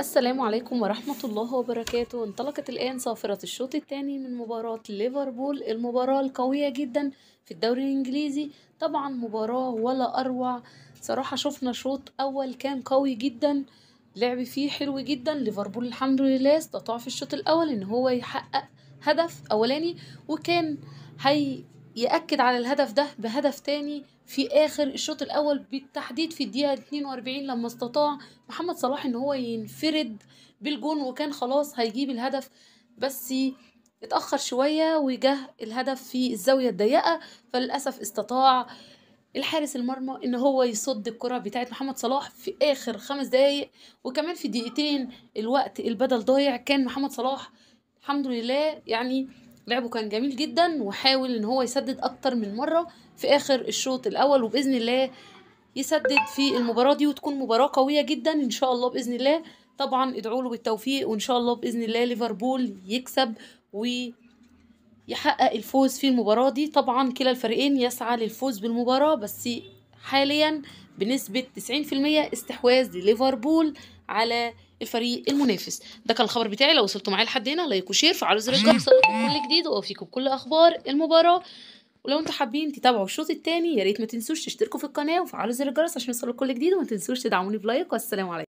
السلام عليكم ورحمة الله وبركاته انطلقت الآن صافرة الشوط الثاني من مباراة ليفربول المباراة القوية جدا في الدوري الإنجليزي طبعا مباراة ولا أروع صراحة شفنا شوط أول كان قوي جدا لعب فيه حلو جدا ليفربول الحمد لله استطاع في الشوط الأول إن هو يحقق هدف أولاني وكان هي يأكد على الهدف ده بهدف تاني في آخر الشوط الأول بالتحديد في الدقيقة 42 لما استطاع محمد صلاح إن هو ينفرد بالجون وكان خلاص هيجيب الهدف بس اتأخر شوية وجه الهدف في الزاوية الضيقة فللأسف استطاع الحارس المرمى ان هو يصد الكره بتاعت محمد صلاح في اخر خمس دقايق وكمان في دقيقتين الوقت البدل ضايع كان محمد صلاح الحمد لله يعني لعبه كان جميل جدا وحاول ان هو يسدد اكتر من مره في اخر الشوط الاول وباذن الله يسدد في المباراه دي وتكون مباراه قويه جدا ان شاء الله باذن الله طبعا ادعوا له بالتوفيق وان شاء الله باذن الله ليفربول يكسب ويحقق الفوز في المباراه دي طبعا كلا الفريقين يسعى للفوز بالمباراه بس حاليا بنسبه 90% استحواذ لليفربول على الفريق المنافس ده كان الخبر بتاعي لو وصلتوا معايا لحد هنا لايك وشير فعلوا زر الجرس كل جديد واوفيكم بكل اخبار المباراه ولو انتوا حابين تتابعوا الشوط التاني يا ريت ما تنسوش تشتركوا في القناه وفعلوا زر الجرس عشان يوصلوا كل جديد وما تنسوش تدعموني بلايك والسلام عليكم